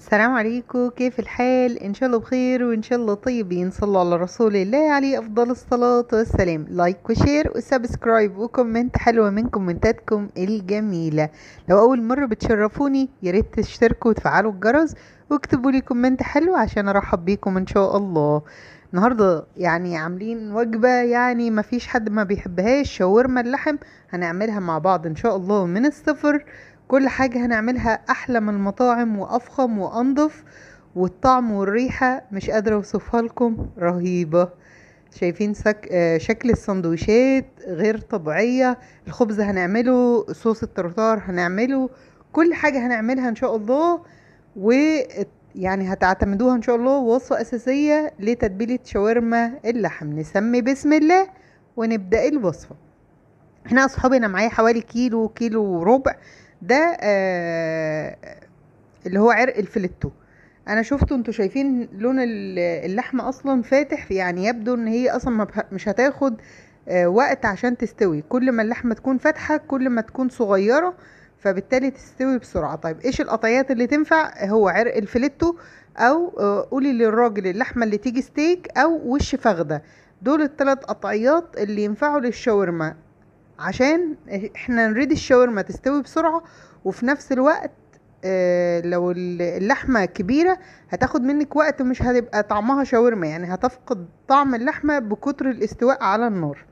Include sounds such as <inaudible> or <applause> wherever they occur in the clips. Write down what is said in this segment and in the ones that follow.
السلام عليكم كيف الحال ان شاء الله بخير وان شاء الله طيبين صلوا على رسول الله عليه افضل الصلاه والسلام لايك وشير وسبسكرايب وكومنت حلوه من كومنتاتكم الجميله لو اول مره بتشرفوني يا ريت تشتركوا وتفعلوا الجرس واكتبوا لي كومنت حلو عشان ارحب بيكم ان شاء الله النهارده يعني عاملين وجبه يعني مفيش حد ما بيحبهاش شاورما اللحم هنعملها مع بعض ان شاء الله من الصفر كل حاجة هنعملها أحلى من المطاعم وأفخم وأنظف والطعم والريحة مش قادرة أوصفها لكم رهيبة شايفين سك... آه، شكل السندويشات غير طبيعية الخبز هنعمله صوص الترتار هنعمله كل حاجة هنعملها إن شاء الله و يعني هتعتمدوها إن شاء الله وصفة أساسية لتتبيلة شاورما اللحم نسمي بسم الله ونبدأ الوصفة هنا اصحابنا أنا معايا حوالي كيلو كيلو وربع ده آه، اللي هو عرق الفلتو انا شفته انتوا شايفين لون اللحمه اصلا فاتح يعني يبدو ان هي اصلا مش هتاخد آه، وقت عشان تستوي كل ما اللحمه تكون فاتحه كل ما تكون صغيره فبالتالي تستوي بسرعه طيب ايش القطيات اللي تنفع هو عرق الفليتو او آه، قولي للراجل اللحمه اللي تيجي ستيك او وش فخده دول الثلاث قطعيات اللي ينفعوا للشاورما عشان احنا نريد الشاورما تستوي بسرعة وفي نفس الوقت اه لو اللحمة كبيرة هتاخد منك وقت ومش هتبقى طعمها شاورما يعني هتفقد طعم اللحمة بكتر الاستواء على النار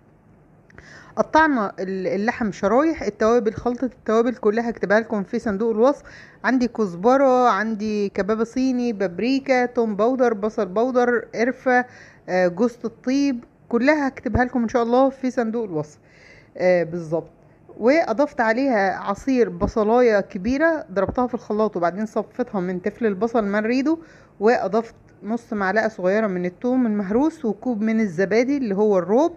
قطعنا اللحم شرايح التوابل خلطة التوابل كلها اكتبها لكم في صندوق الوصف عندي كزبرة عندي كباب صيني بابريكا توم بودر بصل بودر قرفة آه، جوزة الطيب كلها اكتبها لكم ان شاء الله في صندوق الوصف آه، بالظبط واضفت عليها عصير بصلايه كبيره ضربتها في الخلاط وبعدين صفيتها من تفل البصل ما نريده واضفت نص معلقه صغيره من الثوم المهروس وكوب من الزبادي اللي هو الروب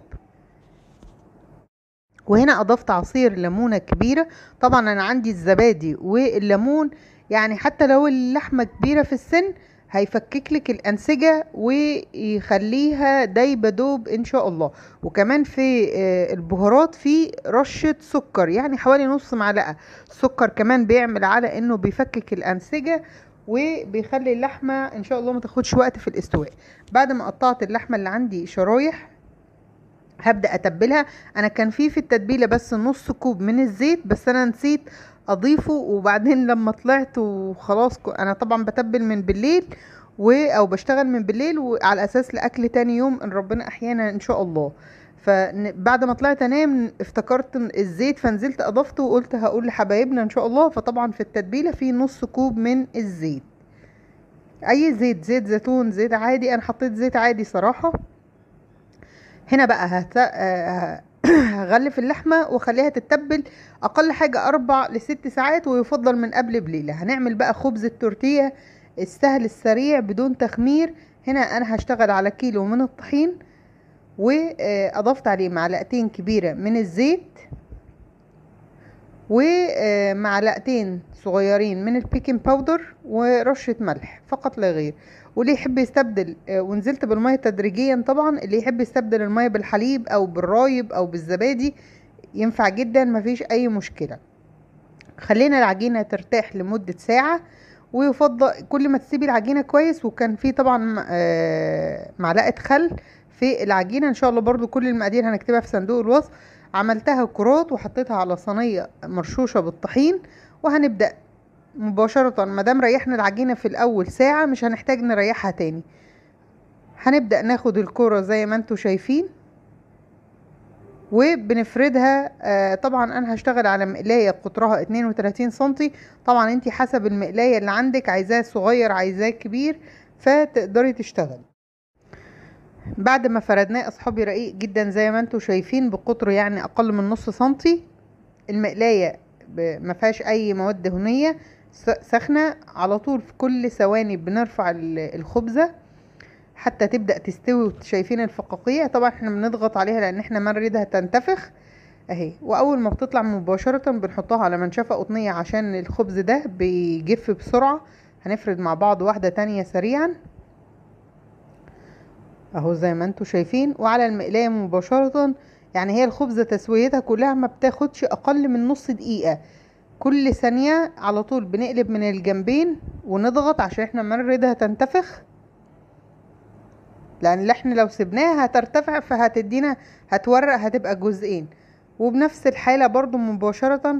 وهنا اضفت عصير ليمونه كبيره طبعا انا عندي الزبادي والليمون يعني حتى لو اللحمه كبيره في السن هيفكك لك الانسجه ويخليها دايبه دوب ان شاء الله وكمان في آه، البهارات في رشه سكر يعني حوالي نص معلقه السكر كمان بيعمل على انه بيفكك الانسجه وبيخلي اللحمه ان شاء الله ما تاخدش وقت في الاستواء بعد ما قطعت اللحمه اللي عندي شرايح هبدا اتبلها انا كان في في التتبيله بس نص كوب من الزيت بس انا نسيت اضيفه وبعدين لما طلعت وخلاص انا طبعا بتبل من بالليل و او بشتغل من بالليل وعلى اساس لاكل تاني يوم ان ربنا احيانا ان شاء الله فبعد ما طلعت انام افتكرت الزيت فنزلت اضفته وقلت هقول لحبايبنا ان شاء الله فطبعا في التتبيله في نص كوب من الزيت اي زيت زيت زيتون زيت عادي انا حطيت زيت عادي صراحه هنا بقى هت... آه، هغلف <coughs> اللحمه واخليها تتبل اقل حاجه اربع لست ساعات ويفضل من قبل بليله هنعمل بقى خبز التورتيه السهل السريع بدون تخمير هنا انا هشتغل على كيلو من الطحين واضفت عليه معلقتين كبيره من الزيت ومعلقتين صغيرين من البيكنج باودر ورشه ملح فقط لا غير واللي يحب يستبدل آه، ونزلت بالميه تدريجيا طبعا اللي يحب يستبدل الميه بالحليب او بالرايب او بالزبادي ينفع جدا مفيش اي مشكله خلينا العجينه ترتاح لمده ساعه ويفضل كل ما تسيبي العجينه كويس وكان في طبعا آه، معلقه خل في العجينه ان شاء الله برضو كل المقادير هنكتبها في صندوق الوصف عملتها كرات وحطيتها على صينية مرشوشة بالطحين وهنبدأ مباشرة مادام ريحنا العجينة في الأول ساعة مش هنحتاج نريحها تاني هنبدأ ناخد الكرة زي ما انتوا شايفين وبنفردها آه، طبعا انا هشتغل على مقلاية قطرها 32 سنتي طبعا انت حسب المقلاية اللي عندك عايزاه صغير عايزاه كبير فتقدري تشتغل بعد ما فردناه اصحابي رقيق جدا زي ما انتم شايفين بقطره يعني اقل من نص سنتي المقلايه ما فيهاش اي مواد دهنيه سخنه على طول في كل ثواني بنرفع الخبزه حتى تبدا تستوي شايفين الفقاقيع طبعا احنا بنضغط عليها لان احنا نريدها تنتفخ اهي واول ما بتطلع مباشره بنحطها على منشفه قطنيه عشان الخبز ده بيجف بسرعه هنفرد مع بعض واحده تانية سريعا اهو زي ما انتم شايفين وعلى المقلايه مباشره يعني هي الخبزه تسويتها كلها ما بتاخدش اقل من نص دقيقه كل ثانيه على طول بنقلب من الجنبين ونضغط عشان احنا نريدها تنتفخ لان احنا لو سبناها هترتفع فهتدينا هتورق هتبقى جزئين وبنفس الحاله برضو مباشره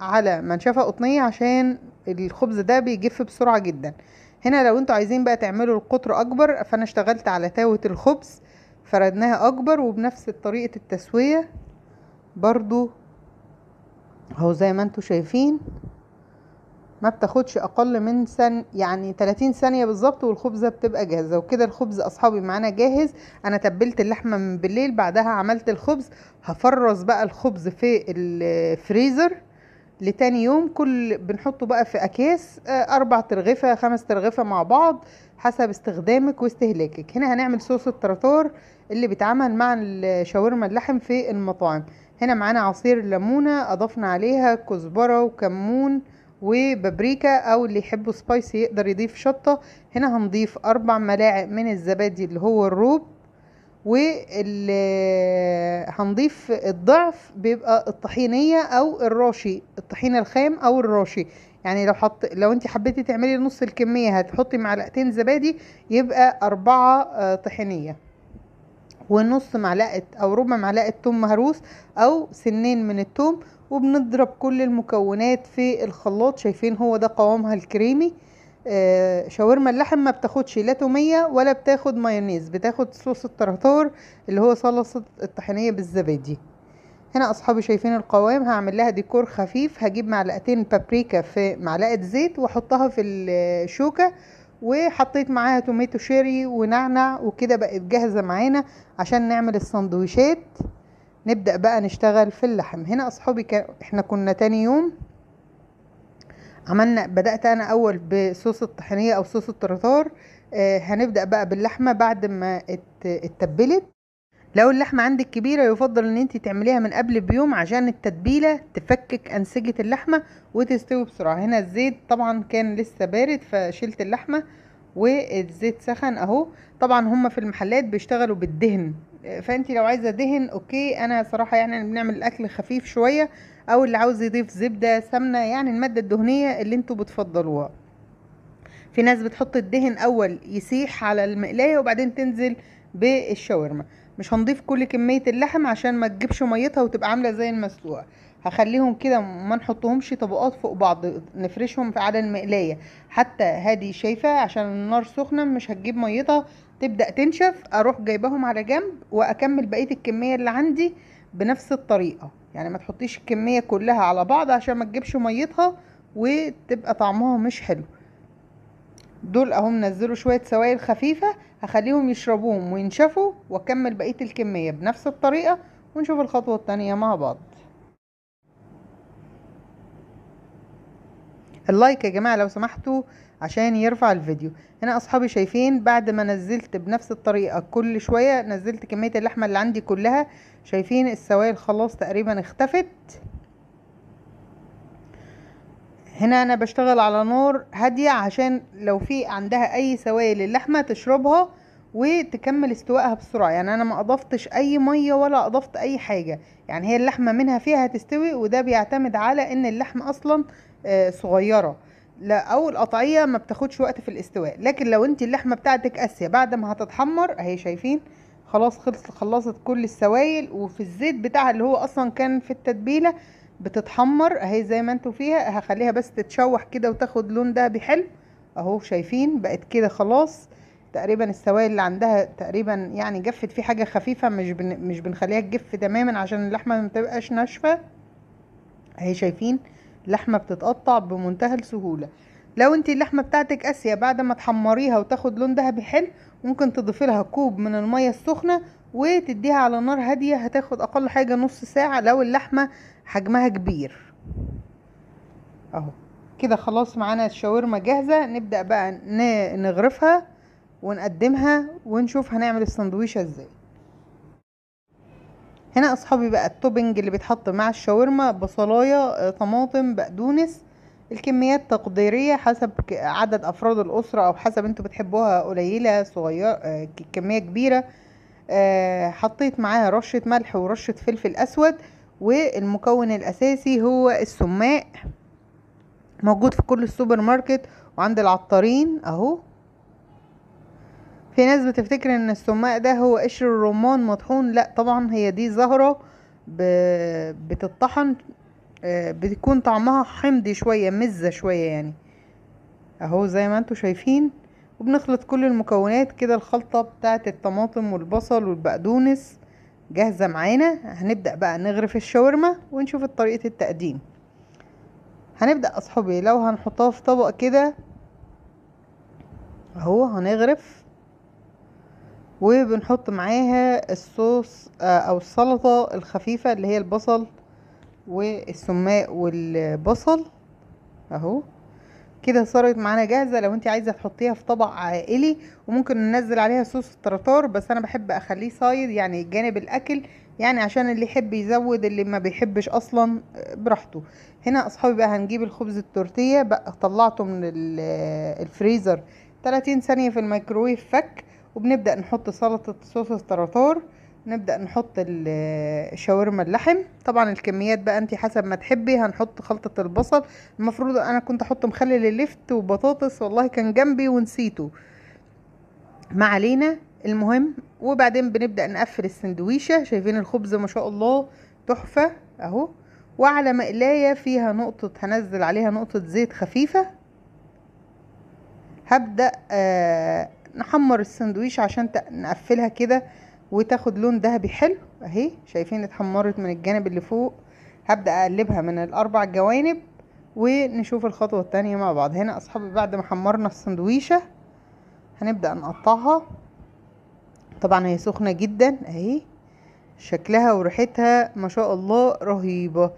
على منشفه قطنيه عشان الخبز ده بيجف بسرعه جدا هنا لو انتوا عايزين بقى تعملوا القطر اكبر فانا اشتغلت على تاوة الخبز فردناها اكبر وبنفس طريقة التسوية برضو اهو زي ما انتوا شايفين ما بتاخدش اقل من سن يعني 30 ثانيه بالظبط والخبزه بتبقى جاهزه وكده الخبز اصحابي معانا جاهز انا تبلت اللحمه من بالليل بعدها عملت الخبز هفرز بقى الخبز في الفريزر لتاني يوم كل بنحطه بقى في اكياس آه، اربع ترغفه خمس ترغفه مع بعض حسب استخدامك واستهلاكك هنا هنعمل صوص التراتور اللي بيتعمل مع الشاورما اللحم في المطاعم هنا معانا عصير ليمونه اضفنا عليها كزبره وكمون وبابريكا او اللي يحبوا سبايسي يقدر يضيف شطه هنا هنضيف اربع ملاعق من الزبادي اللي هو الروب وهنضيف الضعف بيبقى الطحينيه او الراشي الطحين الخام او الراشي يعني لو حط لو انت حبيتي تعملي نص الكميه هتحطي معلقتين زبادي يبقى اربعه آه، طحينيه ونص معلقه او ربع معلقه توم مهروس او سنين من التوم وبنضرب كل المكونات في الخلاط شايفين هو ده قوامها الكريمي آه، شاورما اللحم ما بتاخدش لا توميه ولا بتاخد مايونيز بتاخد صوص الطرطور اللي هو صلصه الطحينيه بالزبادي هنا اصحابي شايفين القوام هعمل لها ديكور خفيف هجيب معلقتين بابريكا في معلقه زيت واحطها في الشوكه وحطيت معاها توميتو شيري ونعنع وكده بقت جاهزه معانا عشان نعمل السندويشات نبدا بقى نشتغل في اللحم هنا اصحابي احنا كنا تاني يوم عملنا بدأت أنا أول بصوص الطحينية أو صوص الطرطار آه، هنبدأ بقى باللحمة بعد ما اتبلت لو اللحمة عندك كبيرة يفضل ان انت تعمليها من قبل بيوم عشان التتبيلة تفكك انسجة اللحمة وتستوي بسرعة هنا الزيت طبعا كان لسه بارد فشلت اللحمة والزيت سخن اهو طبعا هما في المحلات بيشتغلوا بالدهن آه، فانت لو عايزة دهن اوكي انا صراحة يعني بنعمل الاكل خفيف شوية او اللي عاوز يضيف زبده سمنه يعني الماده الدهنيه اللي انتوا بتفضلوها في ناس بتحط الدهن اول يسيح على المقلايه وبعدين تنزل بالشاورما مش هنضيف كل كميه اللحم عشان ما تجيبش ميتها وتبقى عامله زي المسلوقه هخليهم كده ما نحطهمش طبقات فوق بعض نفرشهم على المقلايه حتى هادي شايفه عشان النار سخنه مش هتجيب ميتها تبدا تنشف اروح جايباهم على جنب واكمل بقيه الكميه اللي عندي بنفس الطريقه يعني ما تحطيش الكمية كلها على بعض عشان ما تجيبش ميتها وتبقى طعمها مش حلو دول اهم نزلوا شوية سوائل خفيفة هخليهم يشربوهم وينشفوا واكمل بقية الكمية بنفس الطريقة ونشوف الخطوة التانية مع بعض اللايك يا جماعة لو سمحتوا عشان يرفع الفيديو هنا اصحابي شايفين بعد ما نزلت بنفس الطريقة كل شوية نزلت كمية اللحمة اللي عندي كلها شايفين السوائل خلاص تقريبا اختفت هنا انا بشتغل على نار هادية عشان لو في عندها اي سوائل اللحمة تشربها وتكمل استوائها بسرعة يعني انا ما اضفتش اي مية ولا اضفت اي حاجة يعني هي اللحمة منها فيها هتستوي وده بيعتمد على ان اللحمة اصلا آه، صغيرة لا او القطعيه ما بتاخدش وقت في الاستواء لكن لو انت اللحمه بتاعتك قاسيه بعد ما هتتحمر اهي شايفين خلاص خلصت خلصت كل السوائل وفي الزيت بتاعها اللي هو اصلا كان في التتبيله بتتحمر اهي زي ما انتوا فيها هخليها بس تتشوح كده وتاخد لون دهبي حلو اهو شايفين بقت كده خلاص تقريبا السوائل اللي عندها تقريبا يعني جفت في حاجه خفيفه مش بن مش بنخليها تجف تماما عشان اللحمه ما تبقاش ناشفه اهي شايفين لحمة بتتقطع بمنتهى السهولة لو انت اللحمة بتاعتك قاسية بعد ما تحمريها وتاخد لون دهبي حلو ممكن تضيفي لها كوب من المية السخنة وتديها على نار هادية هتاخد اقل حاجة نص ساعة لو اللحمة حجمها كبير اهو كده خلاص معانا الشاورما جاهزة نبدأ بقى نغرفها ونقدمها ونشوف هنعمل السندويشة ازاي هنا اصحابي بقى التوبنج اللي بيتحط مع الشاورما بصلايه آه، طماطم بقدونس الكميات تقديريه حسب عدد افراد الاسره او حسب انتوا بتحبوها قليله صغيره آه، كميه كبيره آه، حطيت معاها رشه ملح ورشه فلفل اسود والمكون الاساسي هو السماق موجود في كل السوبر ماركت وعند العطارين اهو في ناس بتفتكر ان السماء ده هو قشر الرمان مطحون لا طبعا هي دي زهرة بتطحن آه، بتكون طعمها حمضي شوية مزة شوية يعني اهو زي ما انتم شايفين وبنخلط كل المكونات كده الخلطة بتاعة الطماطم والبصل والبقدونس جاهزة معانا هنبدأ بقى نغرف الشاورما ونشوف طريقة التقديم هنبدأ اصحابي لو هنحطها في طبق كده اهو هنغرف وبنحط معاها الصوص آه، او السلطة الخفيفة اللي هي البصل والسماق والبصل اهو كده صارت معانا جاهزة لو انت عايزة تحطيها في طبق عائلي وممكن ننزل عليها صوص التراتار بس انا بحب اخليه صايد يعني جانب الاكل يعني عشان اللي يحب يزود اللي ما بيحبش اصلا آه، براحته هنا اصحابي بقى هنجيب الخبز التورتيه بقى طلعته من آه، الفريزر 30 ثانيه في الميكرويف فك وبنبدأ نحط سلطة صوص الطراطار نبدأ نحط الشاورما اللحم طبعا الكميات بقى انت حسب ما تحبي هنحط خلطة البصل المفروض انا كنت احط مخلل اللفت وبطاطس والله كان جنبي ونسيته ما علينا المهم وبعدين بنبدأ نقفل السندويشة شايفين الخبز ما شاء الله تحفة اهو وعلى مقلاية فيها نقطة هنزل عليها نقطة زيت خفيفة هبدأ آه، نحمر السندويش عشان نقفلها كده وتاخد لون ذهبي حلو اهي شايفين اتحمرت من الجانب اللي فوق هبدا اقلبها من الاربع جوانب ونشوف الخطوه التانية مع بعض هنا اصحابي بعد ما حمرنا السندويشه هنبدا نقطعها طبعا هي سخنه جدا اهي شكلها وريحتها ما شاء الله رهيبه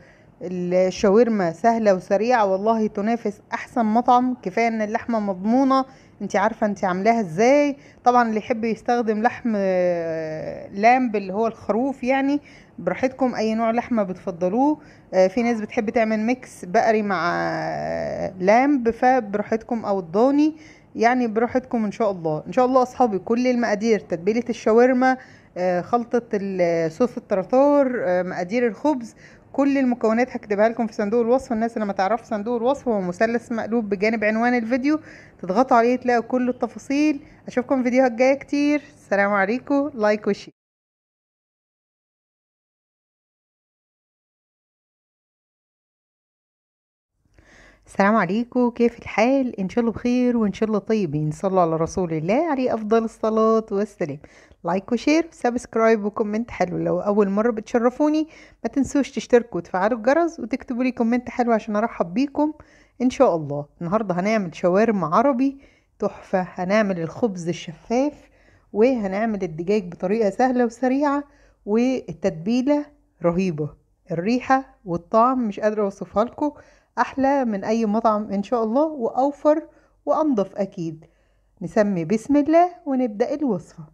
الشاورما سهله وسريعه والله تنافس احسن مطعم كفايه ان اللحمه مضمونه انت عارفه انت عاملاها ازاي طبعا اللي يحب يستخدم لحم آه، لامب اللي هو الخروف يعني براحتكم اي نوع لحمه بتفضلوه آه، في ناس بتحب تعمل ميكس بقري مع آه، لامب فبراحتكم او الضاني يعني براحتكم ان شاء الله ان شاء الله اصحابي كل المقادير تتبيله الشاورما خلطه صوص التراتور مقادير الخبز كل المكونات هكتبها لكم في صندوق الوصف الناس اللي ما تعرفش صندوق الوصف هو مثلث مقلوب بجانب عنوان الفيديو تضغطوا عليه تلاقوا كل التفاصيل اشوفكم في فيديوهات جايه كتير السلام عليكم لايك وشير السلام عليكم كيف الحال ان شاء الله بخير وان شاء الله طيبين صلوا على رسول الله عليه افضل الصلاه والسلام لايك وشير وسبسكرايب وكومنت حلو لو اول مره بتشرفوني ما تنسوش تشتركوا وتفعلوا الجرس وتكتبوا لي كومنت حلو عشان ارحب بيكم ان شاء الله النهارده هنعمل شاورما عربي تحفه هنعمل الخبز الشفاف وهنعمل الدجاج بطريقه سهله وسريعه والتتبيله رهيبه الريحه والطعم مش قادره اوصفها لكم أحلى من أي مطعم إن شاء الله وأوفر وأنضف أكيد نسمي بسم الله ونبدأ الوصفة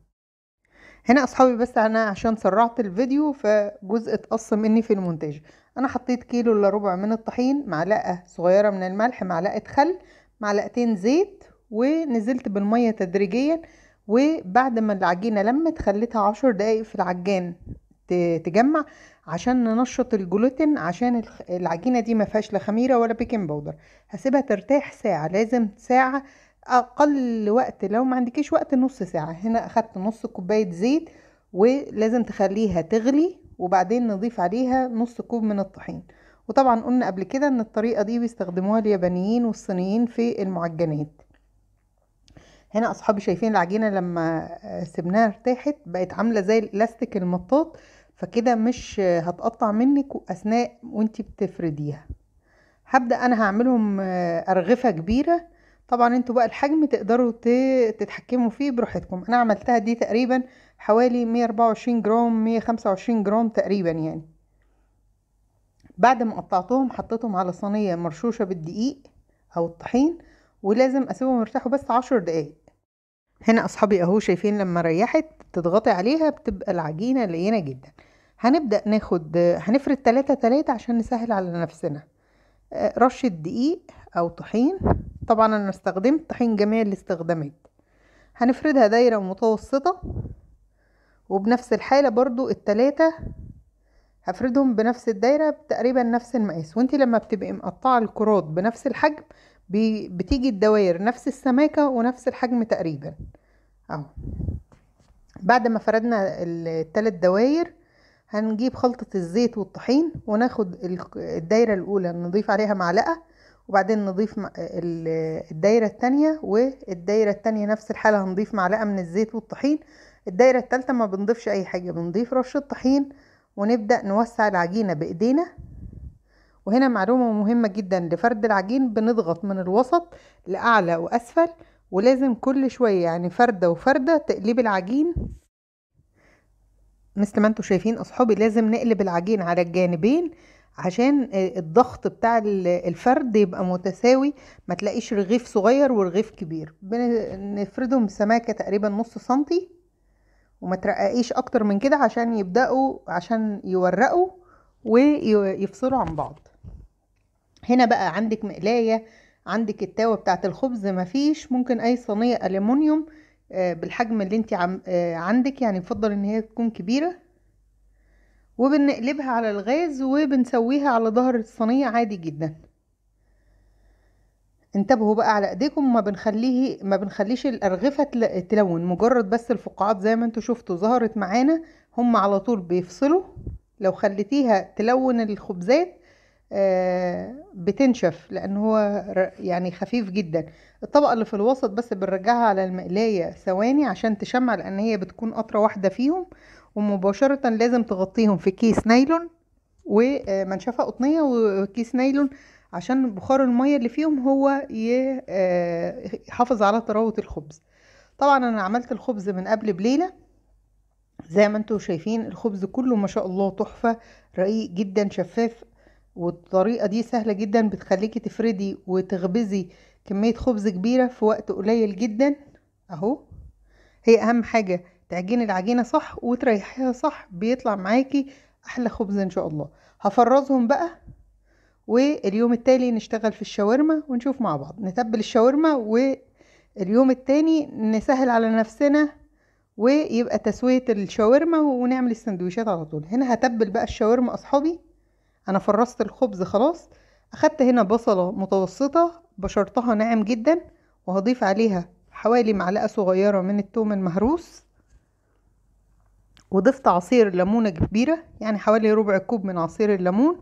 هنا أصحابي بس أنا عشان سرعت الفيديو فجزء اتقص مني في المونتاج أنا حطيت كيلو إلا ربع من الطحين معلقة صغيرة من الملح معلقة خل معلقتين زيت ونزلت بالمية تدريجيا وبعد ما العجينة لمت خليتها عشر دقايق في العجان تجمع عشان ننشط الجلوتين عشان العجينه دي ما فيهاش لا خميره ولا بيكنج باودر هسيبها ترتاح ساعه لازم ساعه اقل وقت لو ما عندكيش وقت نص ساعه هنا اخدت نص كوبايه زيت ولازم تخليها تغلي وبعدين نضيف عليها نص كوب من الطحين وطبعا قلنا قبل كده ان الطريقه دي بيستخدموها اليابانيين والصينيين في المعجنات هنا اصحابي شايفين العجينه لما سبناها ارتاحت بقت عامله زي الاستيك المطاط فكده مش هتقطع منك اثناء وانت بتفرديها هبدا انا هعملهم آه، ارغفه كبيره طبعا انتوا بقى الحجم تقدروا تتحكموا فيه براحتكم انا عملتها دي تقريبا حوالي 124 جرام 125 جرام تقريبا يعني بعد ما قطعتهم حطيتهم على صينيه مرشوشه بالدقيق او الطحين ولازم اسيبهم يرتاحوا بس عشر دقايق هنا اصحابي اهو شايفين لما ريحت تضغطي عليها بتبقى العجينه لينه جدا هنبدا ناخد هنفرد 3 3 عشان نسهل على نفسنا آه، رشه دقيق او طحين طبعا انا استخدمت طحين جميع الاستخدامات هنفردها دايره متوسطه وبنفس الحاله برضو التلاتة هفردهم بنفس الدايره تقريبا نفس المقاس وانت لما بتبقي مقطعه الكرات بنفس الحجم بتيجي الدوائر نفس السماكة ونفس الحجم تقريبا اهو بعد ما فردنا الثلاث دواير هنجيب خلطة الزيت والطحين وناخد الدايرة الأولى نضيف عليها معلقة وبعدين نضيف الدايرة التانية والدايرة التانية نفس الحالة هنضيف معلقة من الزيت والطحين الدايرة التالتة ما بنضيفش أي حاجة بنضيف رشة طحين ونبدأ نوسع العجينة بإيدينا وهنا معلومة مهمة جدا لفرد العجين بنضغط من الوسط لأعلى وأسفل ولازم كل شوية يعني فردة وفردة تقليب العجين مثل ما انتم شايفين أصحابي لازم نقلب العجين على الجانبين عشان الضغط بتاع الفرد يبقى متساوي ما تلاقيش رغيف صغير ورغيف كبير بنفردهم سماكة تقريبا نص سنتي وما ترققيش اكتر من كده عشان يبدأوا عشان يورقوا ويفصلوا عن بعض هنا بقى عندك مقلاية عندك التاوة بتاعت الخبز مفيش ممكن اي صينية ألمونيوم آه، بالحجم اللي انت آه، عندك يعني يفضل ان هي تكون كبيرة وبنقلبها على الغاز وبنسويها على ظهر الصينية عادي جدا انتبهوا بقى على ايديكم ما بنخليه ما بنخليش الارغفه تلون مجرد بس الفقاعات زي ما انتوا شفتوا ظهرت معانا هم على طول بيفصلوا لو خليتيها تلون الخبزات آه، بتنشف لان هو يعني خفيف جدا الطبقه اللي في الوسط بس بنرجعها على المقلايه ثواني عشان تشمع لان هي بتكون قطره واحده فيهم ومباشره لازم تغطيهم في كيس نايلون ومنشفه آه، قطنيه وكيس نايلون عشان بخار الميه اللي فيهم هو آه، يحافظ على طراوه الخبز طبعا انا عملت الخبز من قبل بليله زي ما انتم شايفين الخبز كله ما شاء الله تحفة رقيق جدا شفاف والطريقة دي سهلة جدا بتخليكي تفردي وتخبزي كمية خبز كبيرة في وقت قليل جدا اهو هي اهم حاجة تعجني العجينة صح وتريحيها صح بيطلع معاكي احلى خبز ان شاء الله هفرزهم بقى واليوم التالي نشتغل في الشاورما ونشوف مع بعض نتبل الشاورما واليوم التاني نسهل على نفسنا ويبقى تسوية الشاورما ونعمل السندويشات على طول هنا هتبل بقى الشاورما اصحابي انا فرست الخبز خلاص اخدت هنا بصلة متوسطة بشرتها ناعم جدا وهضيف عليها حوالي معلقة صغيرة من التوم المهروس وضفت عصير ليمونة كبيرة يعني حوالي ربع كوب من عصير الليمون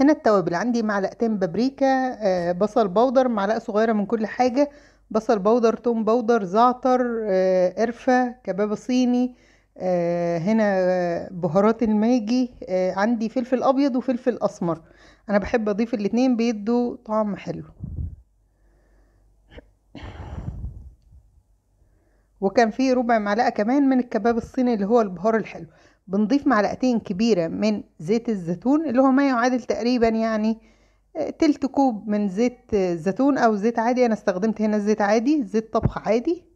هنا التوابل عندي معلقتين بابريكا آه، بصل بودر معلقة صغيرة من كل حاجة بصل بودر توم بودر زعتر آه، قرفة كباب صيني آه، هنا آه، بهارات الماجي آه، عندي فلفل ابيض وفلفل اسمر انا بحب اضيف الاتنين بيدوا طعم حلو وكان فيه ربع معلقه كمان من الكباب الصيني اللي هو البهار الحلو بنضيف معلقتين كبيره من زيت الزيتون اللي هو ما يعادل تقريبا يعني تلت كوب من زيت الزيتون او زيت عادي انا استخدمت هنا زيت عادي زيت طبخ عادي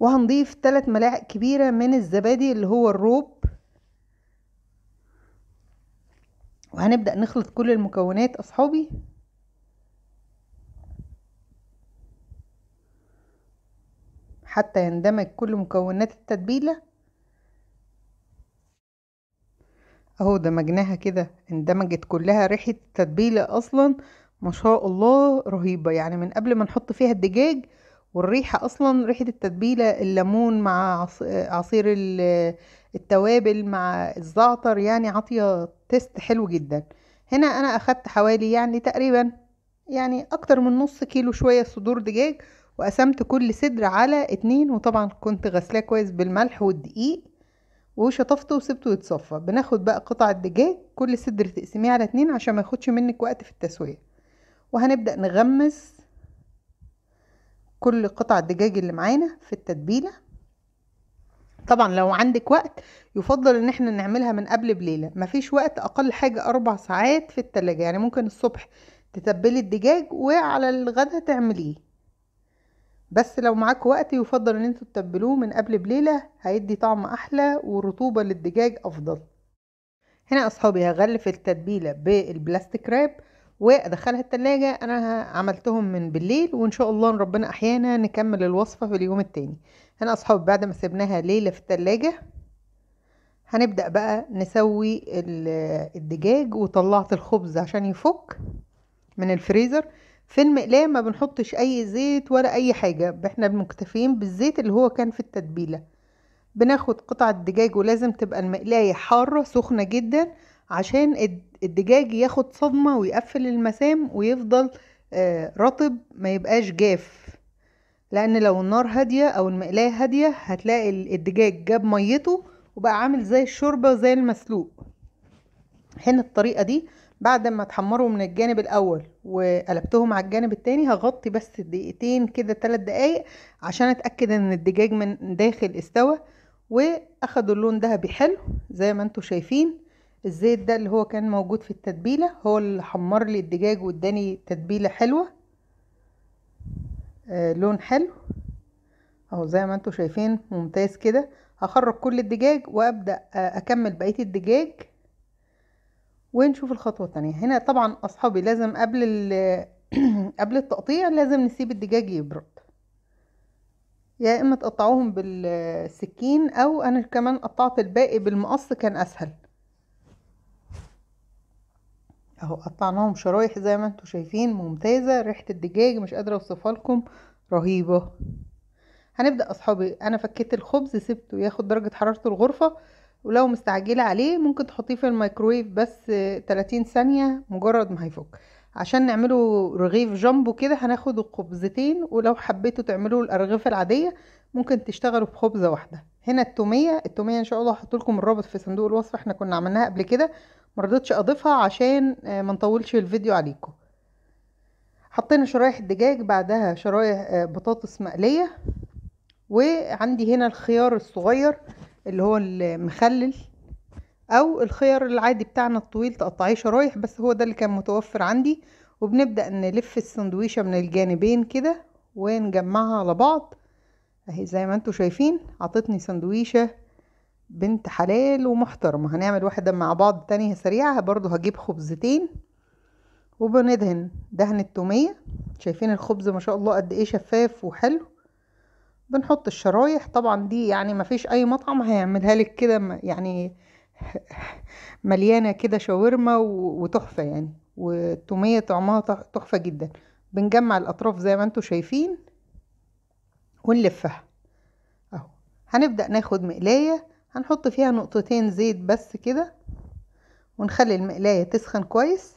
وهنضيف 3 ملاعق كبيرة من الزبادي اللي هو الروب وهنبدأ نخلط كل المكونات أصحابي حتى يندمج كل مكونات التتبيلة اهو دمجناها كده اندمجت كلها ريحة التتبيلة اصلا ما شاء الله رهيبة يعني من قبل ما نحط فيها الدجاج والريحة أصلا ريحة التتبيلة الليمون مع عصير التوابل مع الزعتر يعني عطية تيست حلو جدا هنا أنا أخدت حوالي يعني تقريبا يعني أكتر من نص كيلو شوية صدور دجاج وقسمت كل صدر على اتنين وطبعا كنت غسلاه كويس بالملح والدقيق وشطفته وسبته يتصفى بناخد بقى قطع الدجاج كل صدر تقسميه على اتنين عشان ما ياخدش منك وقت في التسوية وهنبدأ نغمس كل قطع الدجاج اللي معانا في التتبيله طبعا لو عندك وقت يفضل ان احنا نعملها من قبل بليله مفيش وقت اقل حاجه اربع ساعات في التلاجة يعني ممكن الصبح تتبلي الدجاج وعلى الغدا تعمليه بس لو معاك وقت يفضل ان انتوا تتبلوه من قبل بليله هيدي طعم احلى ورطوبه للدجاج افضل هنا اصحابي هغلف التتبيله بالبلاستيك راب وادخلها التلاجة انا عملتهم من بالليل وان شاء الله ربنا احيانا نكمل الوصفة في اليوم التاني انا اصحاب بعد ما سيبناها ليلة في التلاجة هنبدأ بقى نسوي الدجاج وطلعت الخبز عشان يفك من الفريزر في المقلاة ما بنحطش اي زيت ولا اي حاجة احنا مكتفيين بالزيت اللي هو كان في التتبيلة بناخد قطعة دجاج ولازم تبقى المقلاية حارة سخنة جدا عشان الدجاج ياخد صدمة ويقفل المسام ويفضل آه، رطب ما يبقاش جاف لان لو النار هادية او المقلاية هادية هتلاقي الدجاج جاب ميته وبقى عامل زي الشوربة زي المسلوق هنا الطريقة دي بعد ما تحمروا من الجانب الاول وقلبتهم على الجانب التاني هغطي بس دقيقتين كده تلات دقايق عشان اتأكد ان الدجاج من داخل استوى واخدوا اللون ده حلو زي ما انتوا شايفين الزيت ده اللي هو كان موجود في التتبيله هو اللي حمر لي الدجاج واداني تتبيله حلوه آه لون حلو اهو زي ما انتم شايفين ممتاز كده هخرج كل الدجاج وابدا آه، اكمل بقيه الدجاج ونشوف الخطوه الثانيه هنا طبعا اصحابي لازم قبل <clears throat> قبل التقطيع لازم نسيب الدجاج يبرد يا اما تقطعوهم بالسكين او انا كمان قطعت الباقي بالمقص كان اسهل اهو قطعناهم شرايح زي ما انتم شايفين ممتازة ريحة الدجاج مش قادرة اوصفها لكم رهيبة هنبدأ اصحابي انا فكيت الخبز سبته ياخد درجة حرارة الغرفة ولو مستعجلة عليه ممكن تحطيه في الميكرويف بس 30 ثانية مجرد ما هيفك عشان نعمله رغيف جامبو كده هناخد الخبزتين ولو حبيتوا تعملوا الارغفة العادية ممكن تشتغلوا بخبزة واحدة هنا التومية التومية ان شاء الله هحط لكم الرابط في صندوق الوصف احنا كنا عملناها قبل كده مرضتش اضيفها عشان آه، ما نطولش الفيديو عليكم حطينا شرايح الدجاج بعدها شرايح آه، بطاطس مقليه وعندي هنا الخيار الصغير اللي هو المخلل او الخيار العادي بتاعنا الطويل تقطعيه شرايح بس هو ده اللي كان متوفر عندي وبنبدا نلف السندويشه من الجانبين كده ونجمعها على بعض اهي زي ما انتم شايفين عطتني سندويشه بنت حلال ومحترمة هنعمل واحدة مع بعض تانية سريعة برضو هجيب خبزتين وبندهن دهن التومية شايفين الخبز ما شاء الله قد ايه شفاف وحلو بنحط الشرايح طبعا دي يعني ما فيش اي مطعم هيعملها لك كده يعني <laughs> مليانة كده شاورما وتحفة يعني والتومية طعمها تحفة جدا بنجمع الاطراف زي ما انتم شايفين ونلفها اهو هنبدأ ناخد مقلاية هنحط فيها نقطتين زيت بس كده ونخلي المقلاية تسخن كويس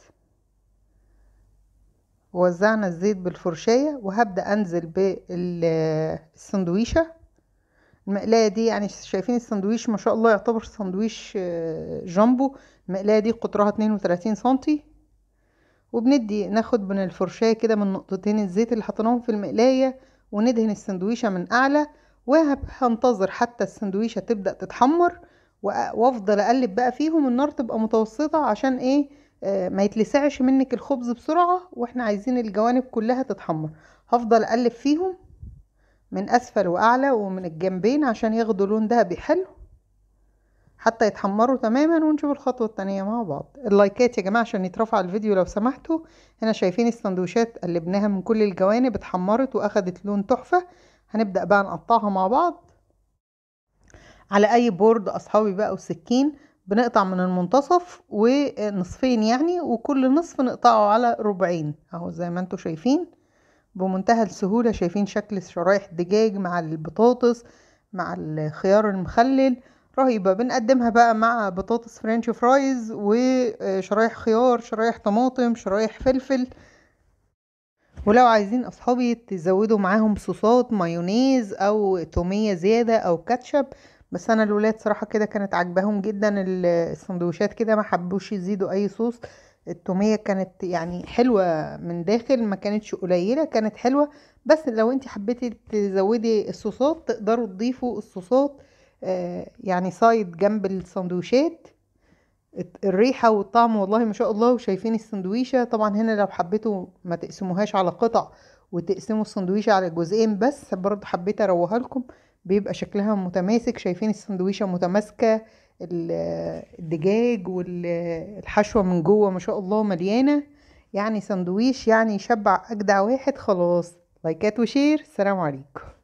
ووزعنا الزيت بالفرشاية وهبدأ أنزل بالسندويشة المقلاية دي يعني شايفين السندويش ما شاء الله يعتبر سندويش آه، جامبو المقلاية دي قطرها 32 سنتي وبندي ناخد من الفرشاية كده من نقطتين الزيت اللي حطيناهم في المقلاية وندهن السندويشة من أعلى وهنتظر حتى السندويشه تبدا تتحمر وافضل اقلب بقى فيهم النار تبقى متوسطه عشان ايه آه، ما يتلسعش منك الخبز بسرعه واحنا عايزين الجوانب كلها تتحمر هفضل اقلب فيهم من اسفل واعلى ومن الجنبين عشان ياخدوا لون دهبي حلو حتى يتحمروا تماما ونشوف الخطوه التانيه مع بعض اللايكات يا جماعه عشان يترفع الفيديو لو سمحتوا هنا شايفين السندوتشات قلبناها من كل الجوانب اتحمرت واخدت لون تحفه هنبدأ بقى نقطعها مع بعض على اي بورد اصحابي بقى وسكين بنقطع من المنتصف ونصفين يعني وكل نصف نقطعه على ربعين اهو زي ما انتم شايفين بمنتهى السهولة شايفين شكل شرايح الدجاج مع البطاطس مع الخيار المخلل رهيبة بنقدمها بقى مع بطاطس فرنش فرايز وشرايح خيار شرايح طماطم شرايح فلفل ولو عايزين اصحابي تزودوا معاهم صوصات مايونيز او توميه زياده او كاتشب بس انا الولاد صراحه كده كانت عاجباهم جدا السندوتشات كده ما حبوش يزيدوا اي صوص التوميه كانت يعني حلوه من داخل ما كانتش قليله كانت حلوه بس لو انت حبيتي تزودي الصوصات تقدروا تضيفوا الصوصات آه، يعني سايد جنب السندوتشات الريحة والطعم والله ما شاء الله وشايفين السندويشة طبعا هنا لو حبيتوا ما تقسموهاش على قطع وتقسموا السندويشة على جزئين بس برضو حبيت اروها لكم بيبقى شكلها متماسك شايفين السندويشة متماسكة الدجاج والحشوة من جوه ما شاء الله مليانة يعني سندويش يعني يشبع اجدع واحد خلاص لايكات وشير السلام عليكم